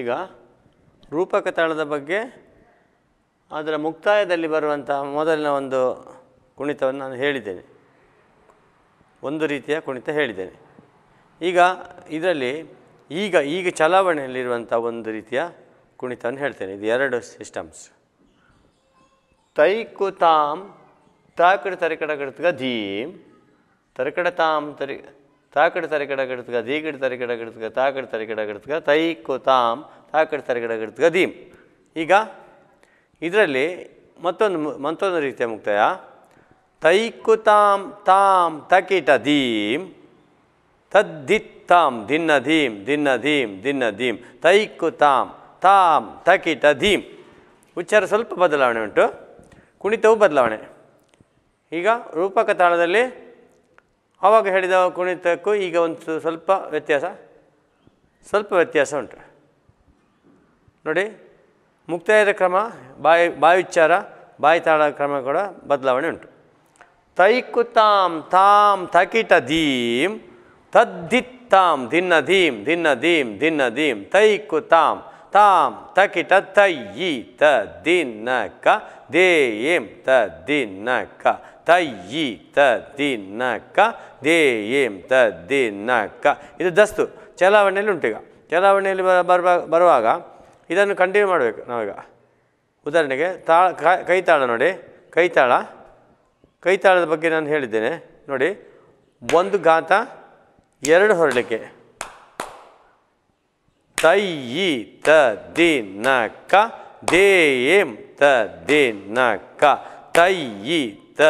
ಈಗ ರೂಪಕ ತಾಳದ ಬಗ್ಗೆ ಅದರ ಮುಕ್ತಾಯದಲ್ಲಿ ಬರುವಂಥ ಮೊದಲಿನ ಒಂದು ಕುಣಿತವನ್ನು ನಾನು ಹೇಳಿದ್ದೇನೆ ಒಂದು ರೀತಿಯ ಕುಣಿತ ಹೇಳಿದ್ದೇನೆ ಈಗ ಇದರಲ್ಲಿ ಈಗ ಈಗ ಚಲಾವಣೆಯಲ್ಲಿರುವಂಥ ಒಂದು ರೀತಿಯ ಕುಣಿತವನ್ನು ಹೇಳ್ತೇನೆ ಇದು ಎರಡು ಸಿಸ್ಟಮ್ಸ್ ತೈಕು ತಾಮ್ ತಾಕಡೆ ತರಿಕಡ ಕಡತ್ಗ ಧೀಮ್ ತರಿಕಡ ತಾಮ್ ತರಿ தாக்கெடு தரைக்கடாக ತರ ಗಿಡ ಗಿಡ್ತಗ எடுத்துக்க ತರ ಗಿಡ ಗಿಡ್ತಗ ತೈಕು ತಾಮ್ ತಾಕಡೆ ಗಿಡ ಗಿಡ್ತಗ ದೀಮ್ ಈಗ ಇದರಲ್ಲಿ ಮತ್ತೊಂದು ಮತ್ತೊಂದು ರೀತಿಯ ಮುಕ್ತಾಯ ತೈಕು ತಾಮ್ ತಾಮ್ ತಕಿಟ ದೀಮ್ ತದ್ದಿ ತಾಮ್ ದಿನ್ನ ಧೀಮ್ ದಿನ್ನ ಧೀಮ್ ದಿನ್ನ ಧೀಮ್ ತೈಕು ತಾಮ್ ತಾಮ್ ತಕಿಟ ಧೀಮ್ ಉಚ್ಚಾರ ಸ್ವಲ್ಪ ಬದಲಾವಣೆ ಉಂಟು ಕುಣಿತವು ಬದಲಾವಣೆ ಈಗ ರೂಪಕ ತಾಳದಲ್ಲಿ ಆವಾಗ ಹೇಳಿದ ಕುಣಿತಕ್ಕೂ ಈಗ ಒಂದು ಸ್ವಲ್ಪ ವ್ಯತ್ಯಾಸ ಸ್ವಲ್ಪ ವ್ಯತ್ಯಾಸ ಉಂಟು ನೋಡಿ ಮುಕ್ತಾಯದ ಕ್ರಮ ಬಾಯಿ ಬಾಯಿ ಉಚ್ಚಾರ ಬಾಯಿ ತಾಳ ಕ್ರಮ ಕೂಡ ಬದಲಾವಣೆ ಉಂಟು ತೈಕು ತಾಮ್ ತಾಮ್ ತಕಿಟ ಧೀಮ್ ತದ್ದಿತ್ತಾಮ್ ದಿನ್ನ ಧೀಮ್ ದಿನ್ನ ಧೀಮ್ ದಿನ್ನ ಧೀಮ್ ತೈಕು ತಾಮ್ ತಾಂ ತಕಿಟ ತಯ್ಯಿ ತ ನ ಕ ದೇಯಂ ತ ನ ಕ ತಯ್ಯಿ ತ ನ ಕ ದೇಯಂ ತ ನ ಕ ಇದು ದಸ್ತು ಚಲಾವಣೆಯಲ್ಲಿ ಈಗ ಚಲಾವಣೆಯಲ್ಲಿ ಬರುವಾಗ ಇದನ್ನು ಕಂಟಿನ್ಯೂ ಮಾಡಬೇಕು ನಾವೀಗ ಉದಾಹರಣೆಗೆ ತಾಳ ಕೈತಾಳ ನೋಡಿ ಕೈತಾಳ ಕೈತಾಳದ ಬಗ್ಗೆ ನಾನು ಹೇಳಿದ್ದೇನೆ ನೋಡಿ ಒಂದು ಗಾತ ಎರಡು ಹೊರಳಿಕೆ ತಯ್ಯಿ ತ ದೇಯಂ ತ ದಿನ ಕ ತಯ್ಯಿ ತ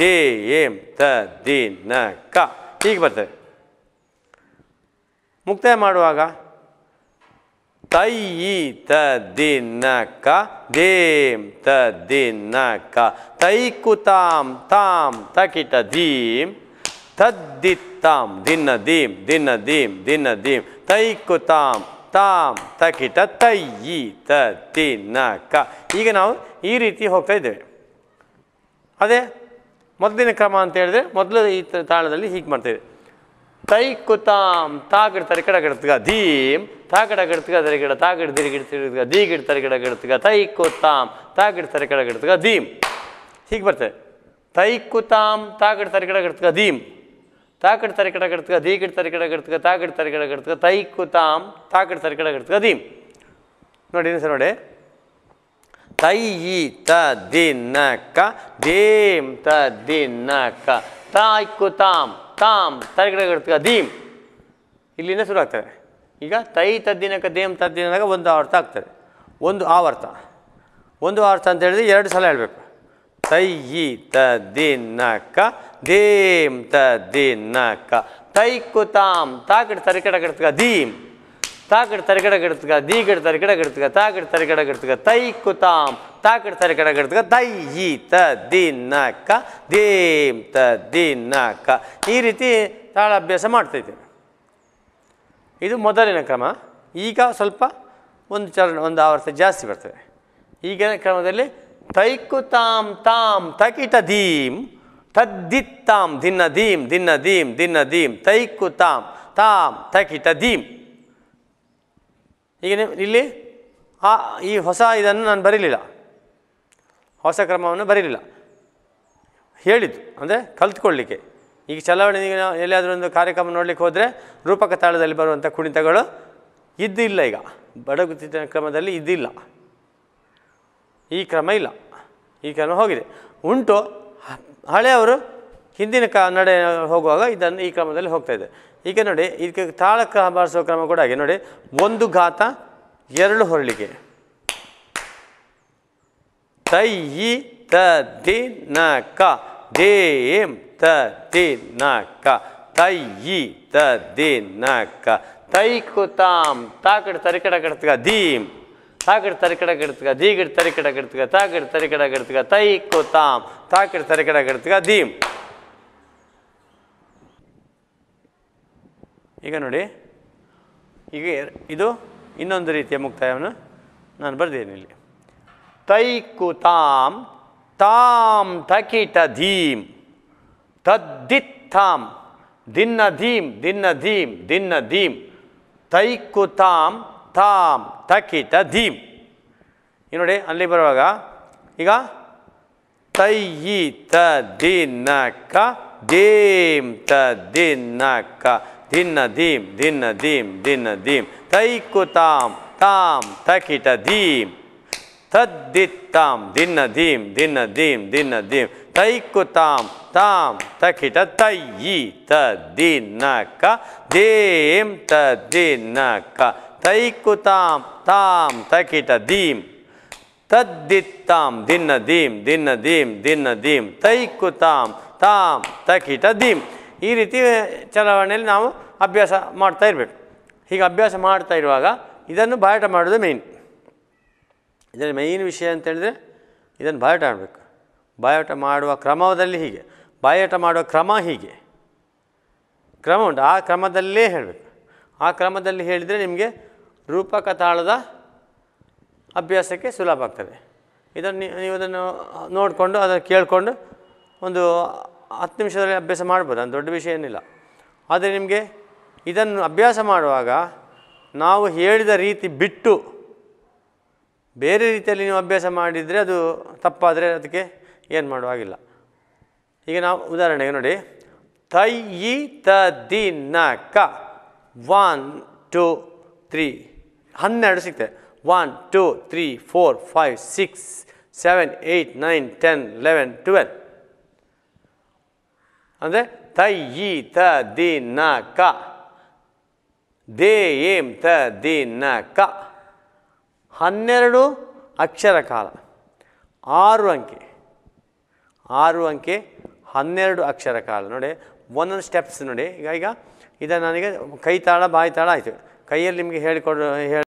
ದೇಯಂ ತ ದಿನ ಕ ಹೀಗೆ ಬರ್ತದೆ ಮುಕ್ತಾಯ ಮಾಡುವಾಗ ತೈಯಿ ತ ದಿನ ಕ ದೇಂ ತ ದಿನ ಕ ತೈಕುತಾಂ ತಾಂ ತಕಿಟ ದೀಂ ತದ್ದಿತ್ತಾಂ ದಿನ್ನ ದೀಮ್ ದಿನ್ನ ದೀಮ್ ದಿನ್ನ ದೀಮ್ ತೈಕು ತಾಂ ತಾಮ್ ತಕಿಟ ತಯ್ಯಿ ತ ತಿ ನ ಕ ಈಗ ನಾವು ಈ ರೀತಿ ಹೋಗ್ತಾ ಇದ್ದೇವೆ ಅದೇ ಮೊದಲಿನ ಕ್ರಮ ಅಂತ ಹೇಳಿದ್ರೆ ಮೊದಲು ಈ ತಾಳದಲ್ಲಿ ಹೀಗೆ ಮಾಡ್ತೇವೆ ತೈ ತಾಂ ತಾಗಿಡ ತರಿಕಡ ಗಿಡತ್ಗ ಧೀಮ್ ತಾಗಡ ಗಿಡತ್ಗ ತರಿಗಿಡ ತಾಗಿಡ ದಿರಿಗಿಡ ತಿರುಗಿದ ದೀ ಗಿಡ ತರಿಗಡ ಗಿಡತ್ಗ ತೈ ತಾಗಿಡ ತರಿಕಡ ಗಿಡತ್ಗ ಧೀಮ್ ಹೀಗೆ ಬರ್ತದೆ ತೈ ತಾಂ ತಾಗಿಡ ತರಿಕಡ ಗಿಡತ್ಗ ಧೀಮ್ ತಾಕಡ್ ತರಿಕಡ ಕಡ್ತಕ ಧೀ ಕಿಡ್ ತರಿಕಡ ಕಡ್ತಕ ತಾಕಡ್ ತರಿಕಡ ಕಡ್ತಕ ತೈಕು ತಾಮ್ ತಾಕಡ್ ತರಿಕಡ ಕಡ್ತಕ ದೀಮ್ ನೋಡಿ ಸರ್ ನೋಡಿ ತೈ ತ ದಿನಕ ದೇಮ್ ತ ದಿನಕ ಕ ತಾಯ್ಕು ತಾಮ್ ತಾಮ್ ತರಿಕಡ ಕಡ್ತಕ ದೀಮ್ ಇಲ್ಲಿಂದ ಶುರು ಆಗ್ತದೆ ಈಗ ತೈ ತದ್ದಿನಕ ದೇಮ್ ತದ್ದಿನಕ ಒಂದು ಆವರ್ತ ಆಗ್ತದೆ ಒಂದು ಆವರ್ತ ಒಂದು ಆವರ್ತ ಅಂತ ಹೇಳಿದ್ರೆ ಎರಡು ಸಲ ಹೇಳಬೇಕು ತೈಯಿ ತ ದಿನಕ ದೇಮ್ ತ ಕ ತೈಕು ತಾಮ್ ತಾಕಿಡ್ ತರಿಕಡ ಗಿಡ್ತಗ ದೀಮ್ ತಾಕಿಡ್ ತರಿಕಡ ಗಿಡ್ತಗ ದೀಗಿಡ್ ತರಿಕಡ ಗಿಡ್ತಗ ತಾಕಿಡ್ ತರಿಕಡ ಗಿಡ್ತಗ ತೈ ಕುತಾಮ್ ತಾಕಿಡ್ ತರಿಕಡ ಗಿಡ್ತಗ ತೈ ತ ನಕ್ಕ ದೇಮ್ ತ ಕ ಈ ರೀತಿ ತಾಳ ಅಭ್ಯಾಸ ಮಾಡ್ತೈತೆ ಇದು ಮೊದಲಿನ ಕ್ರಮ ಈಗ ಸ್ವಲ್ಪ ಒಂದು ಚರಣ ಒಂದು ಆವರ್ತ ಜಾಸ್ತಿ ಬರ್ತದೆ ಈಗಿನ ಕ್ರಮದಲ್ಲಿ ತಾಮ್ ತಾಮ್ ತಕಿಟ ಧೀಂ ತದ್ದಿತ್ತಾಂ ದಿನ್ನ ಧೀಮ್ ದಿನ್ನ ಧೀಮ್ ದಿನ್ನ ತೈಕು ತಾಮ್ ತಾಮ್ ತಕಿಟ ಧೀಂ ಈಗ ಇಲ್ಲಿ ಆ ಈ ಹೊಸ ಇದನ್ನು ನಾನು ಬರೀಲಿಲ್ಲ ಹೊಸ ಕ್ರಮವನ್ನು ಬರೀಲಿಲ್ಲ ಹೇಳಿದ್ದು ಅಂದರೆ ಕಲ್ತ್ಕೊಳ್ಳಿಕ್ಕೆ ಈಗ ಚಲಾವಣೆಗೆ ಎಲ್ಲಾದರೂ ಎಲ್ಲಿಯಾದರೂ ಒಂದು ಕಾರ್ಯಕ್ರಮ ನೋಡಲಿಕ್ಕೆ ಹೋದರೆ ರೂಪಕ ತಾಳದಲ್ಲಿ ಬರುವಂಥ ಕುಣಿತಗಳು ಇದ್ದಿಲ್ಲ ಈಗ ಬಡಗುತ್ತಿದ್ದ ಕ್ರಮದಲ್ಲಿ ಇದ್ದಿಲ್ಲ ಈ ಕ್ರಮ ಇಲ್ಲ ಕ್ರಮ ಹೋಗಿದೆ ಉಂಟು ಹಳೆಯವರು ಹಿಂದಿನ ಕ ನಡೆ ಹೋಗುವಾಗ ಇದನ್ನು ಈ ಕ್ರಮದಲ್ಲಿ ಹೋಗ್ತಾ ಇದೆ ಈಗ ನೋಡಿ ಇದಕ್ಕೆ ತಾಳ ಬಾರಿಸುವ ಕ್ರಮ ಕೂಡ ಹಾಗೆ ನೋಡಿ ಒಂದು ಘಾತ ಎರಡು ಹೊರಳಿಗೆ ತೈ ಇ ತ ದಿ ನ ಕ ದೇ ಎಂ ತ ದಿ ನ ಕ ತೈ ಇ ತ ದಿ ನ ಕ ತೈ ಕುತಾಂ ತಾಕಡೆ ತರಿಕಡ ಕಡತ್ಗ ದೀಮ್ ತಾಕಿಡ್ ತರಿಕಡ ಗಿಡ್ತಗ ತರಿ ತರಿಕಡ ಗಿಡ್ತಗ ತಾಕಿಡ್ ತರಿಕಡ ಗಿಡ್ತಗ ತೈ ಕೋ ತಾಮ್ ತಾಕಿಡ್ ತರಿಕಡ ಗಿಡ್ತಗ ದೀಮ್ ಈಗ ನೋಡಿ ಈಗ ಇದು ಇನ್ನೊಂದು ರೀತಿಯ ಮುಕ್ತಾಯವನ್ನು ನಾನು ಬರ್ದೇನೆ ಇಲ್ಲಿ ತೈ ತಾಮ್ ತಾಂ ತಕಿಟ ಧೀಮ್ ತಾಮ್ ದಿನ್ನ ಧೀಮ್ ದಿನ್ನ ಧೀಮ್ ದಿನ್ನ ಧೀಮ್ ತೈ ತಾಮ್ ತಾಮ್ ತಕಿತ ಧೀಮ್ ಈ ನೋಡಿ ಅಲ್ಲಿ ಬರುವಾಗ ಈಗ ತೈಯಿ ತ ಕ ದೀಮ್ ತ ದಿನಕ ದಿನ್ನ ದೀಮ್ ದಿನ್ನ ದೀಮ್ ದಿನ್ನ ದೀಮ್ ತೈಕುತಾಮ್ ತಾಮ್ ತಕಿಟ ದೀಮ್ ತದ್ದಿತ್ತಾಂ ದಿನ್ನ ದೀಮ್ ದಿನ್ನ ದೀಂ ದಿನ್ನ ದೀಂ ತಾಮ್ ತಾಮ್ ತಕಿಟ ತಯ್ಯಿ ತ ದಿನ ಕ ತಾಮ್ ತಾಮ್ ತಕಿಟ ದೀಮ್ ತದ್ದಿತ್ತಾಮ್ ದಿನ್ನ ದೀಮ್ ದಿನ್ನ ದೀಮ್ ದಿನ್ನ ತೈಕು ತಾಮ್ ತಾಮ್ ತಕಿಟ ದೀಮ್ ಈ ರೀತಿ ಚಲಾವಣೆಯಲ್ಲಿ ನಾವು ಅಭ್ಯಾಸ ಮಾಡ್ತಾ ಇರಬೇಕು ಹೀಗೆ ಅಭ್ಯಾಸ ಮಾಡ್ತಾ ಇರುವಾಗ ಇದನ್ನು ಬಾಯಾಟ ಮಾಡೋದು ಮೇಯ್ನ್ ಇದರ ಮೇಯ್ನ್ ವಿಷಯ ಅಂತೇಳಿದರೆ ಇದನ್ನು ಬಾಯಾಟ ಮಾಡಬೇಕು ಬಾಯಾಟ ಮಾಡುವ ಕ್ರಮದಲ್ಲಿ ಹೀಗೆ ಬಾಯಾಟ ಮಾಡುವ ಕ್ರಮ ಹೀಗೆ ಕ್ರಮ ಉಂಟು ಆ ಕ್ರಮದಲ್ಲೇ ಹೇಳಬೇಕು ಆ ಕ್ರಮದಲ್ಲಿ ಹೇಳಿದರೆ ನಿಮಗೆ ರೂಪಕ ತಾಳದ ಅಭ್ಯಾಸಕ್ಕೆ ಸುಲಭ ಆಗ್ತದೆ ಇದನ್ನು ನೀವು ಅದನ್ನು ನೋಡಿಕೊಂಡು ಅದನ್ನು ಕೇಳಿಕೊಂಡು ಒಂದು ಹತ್ತು ನಿಮಿಷದಲ್ಲಿ ಅಭ್ಯಾಸ ಮಾಡ್ಬೋದು ಅದು ದೊಡ್ಡ ವಿಷಯ ಏನಿಲ್ಲ ಆದರೆ ನಿಮಗೆ ಇದನ್ನು ಅಭ್ಯಾಸ ಮಾಡುವಾಗ ನಾವು ಹೇಳಿದ ರೀತಿ ಬಿಟ್ಟು ಬೇರೆ ರೀತಿಯಲ್ಲಿ ನೀವು ಅಭ್ಯಾಸ ಮಾಡಿದರೆ ಅದು ತಪ್ಪಾದರೆ ಅದಕ್ಕೆ ಏನು ಮಾಡುವಾಗಿಲ್ಲ ಈಗ ನಾವು ಉದಾಹರಣೆಗೆ ನೋಡಿ ತೈ ತ ದಿ ನ ಕ ಒನ್ ಟು ತ್ರೀ ಹನ್ನೆರಡು ಸಿಗ್ತದೆ one two three four five six seven eight nine ten eleven twelve ಅಂದರೆ ತೈ ಇ ತ ದಿ ನ ಕ ದೇ ಏಮ್ ತ ದಿ ನ ಕ ಹನ್ನೆರಡು ಅಕ್ಷರ ಕಾಲ ಆರು ಅಂಕೆ ಆರು ಅಂಕೆ ಹನ್ನೆರಡು ಅಕ್ಷರ ಕಾಲ ನೋಡಿ ಒಂದೊಂದು ಸ್ಟೆಪ್ಸ್ ನೋಡಿ ಈಗ ಈಗ ಇದನ್ನು ನನಗೆ ಕೈ ತಾಳ ಬಾಯಿ ತಾಳ ಆಯಿತು ಕೈಯಲ್ಲಿ ನಿಮಗೆ ಹೇಳಿಕೊಡು ಹೇಳಿ